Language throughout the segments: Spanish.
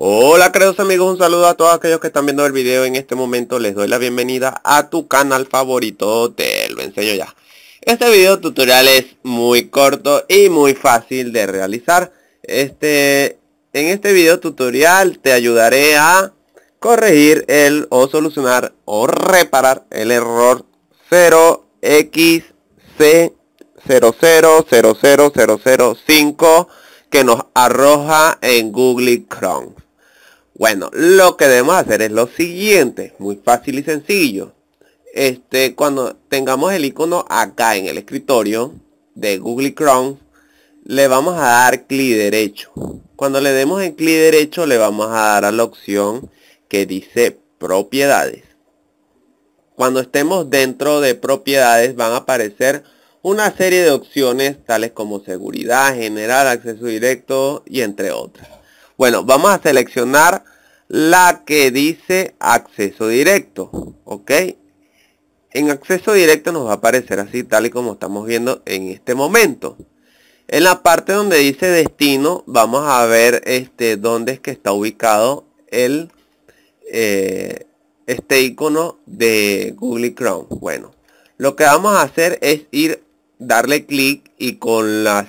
Hola queridos amigos, un saludo a todos aquellos que están viendo el video en este momento, les doy la bienvenida a tu canal favorito, te lo enseño ya. Este video tutorial es muy corto y muy fácil de realizar. Este, en este video tutorial te ayudaré a corregir el o solucionar o reparar el error 0xc0000005 que nos arroja en Google Chrome. Bueno, lo que debemos hacer es lo siguiente, muy fácil y sencillo. Este, cuando tengamos el icono acá en el escritorio de Google Chrome, le vamos a dar clic derecho. Cuando le demos el clic derecho, le vamos a dar a la opción que dice propiedades. Cuando estemos dentro de propiedades, van a aparecer una serie de opciones tales como seguridad general, acceso directo y entre otras. Bueno, vamos a seleccionar la que dice acceso directo. Ok. En acceso directo nos va a aparecer así tal y como estamos viendo en este momento. En la parte donde dice destino vamos a ver este, dónde es que está ubicado el, eh, este icono de Google Chrome. Bueno, lo que vamos a hacer es ir, darle clic y con las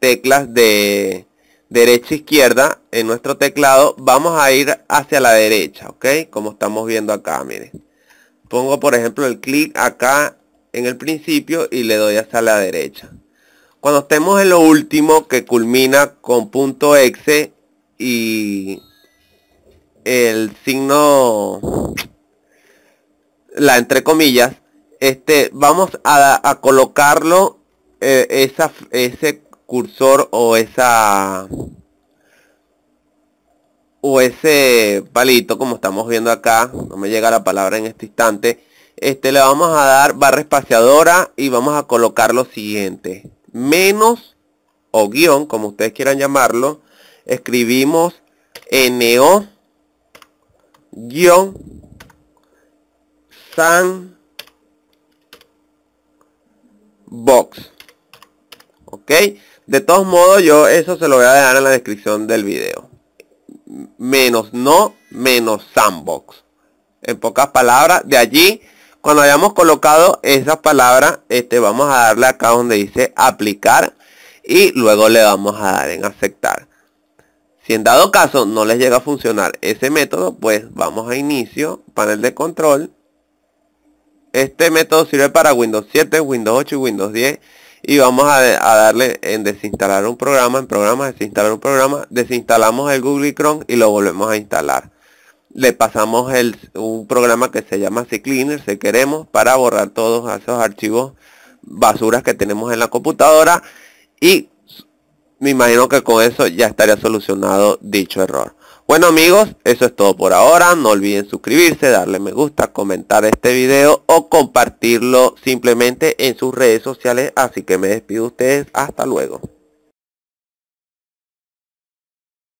teclas de derecha-izquierda e en nuestro teclado, vamos a ir hacia la derecha, ¿ok? Como estamos viendo acá, miren. Pongo, por ejemplo, el clic acá en el principio y le doy hacia la derecha. Cuando estemos en lo último que culmina con punto .exe y el signo, la entre comillas, este, vamos a, colocarlo eh, esa, ese cursor o esa o ese palito como estamos viendo acá no me llega la palabra en este instante este le vamos a dar barra espaciadora y vamos a colocar lo siguiente menos o guión como ustedes quieran llamarlo escribimos no guión san box ok de todos modos, yo eso se lo voy a dejar en la descripción del video. Menos no, menos sandbox. En pocas palabras, de allí, cuando hayamos colocado esas palabras, este, vamos a darle acá donde dice aplicar y luego le vamos a dar en aceptar. Si en dado caso no les llega a funcionar ese método, pues vamos a inicio, panel de control. Este método sirve para Windows 7, Windows 8 y Windows 10 y vamos a, darle en desinstalar un programa, en programa, desinstalar un programa, desinstalamos el Google Chrome y lo volvemos a instalar. Le pasamos el, un programa que se llama CCleaner, si queremos, para borrar todos esos archivos basuras que tenemos en la computadora y me imagino que con eso ya estaría solucionado dicho error. Bueno amigos, eso es todo por ahora. No olviden suscribirse, darle me gusta, comentar este video o compartirlo simplemente en sus redes sociales. Así que me despido de ustedes. Hasta luego.